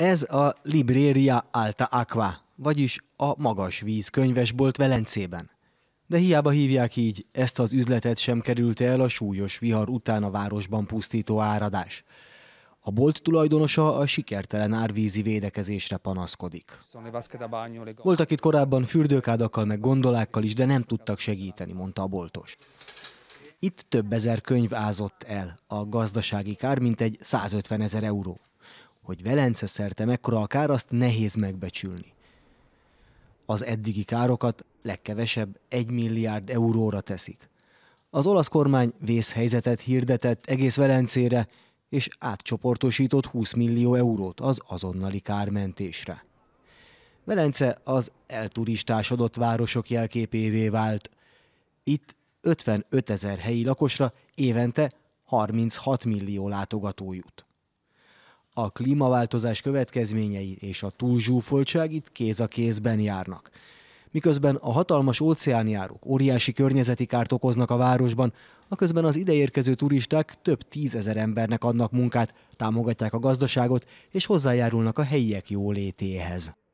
Ez a Libreria Alta Aqua, vagyis a magas víz könyvesbolt Velencében. De hiába hívják így, ezt az üzletet sem került el a súlyos vihar után a városban pusztító áradás. A bolt tulajdonosa a sikertelen árvízi védekezésre panaszkodik. Voltak itt korábban fürdőkádakkal meg gondolákkal is, de nem tudtak segíteni, mondta a boltos. Itt több ezer könyv ázott el, a gazdasági kár mintegy 150 ezer euró hogy Velence szerte mekkora a kár, azt nehéz megbecsülni. Az eddigi károkat legkevesebb 1 milliárd euróra teszik. Az olasz kormány vészhelyzetet hirdetett egész Velencére, és átcsoportosított 20 millió eurót az azonnali kármentésre. Velence az elturistásodott városok jelképévé vált. Itt 55 ezer helyi lakosra évente 36 millió látogató jut. A klímaváltozás következményei és a túlzsúfoltság itt kéz a kézben járnak. Miközben a hatalmas óceánjárók óriási környezeti kárt okoznak a városban, a közben az ideérkező turisták több tízezer embernek adnak munkát, támogatják a gazdaságot és hozzájárulnak a helyiek jólétéhez.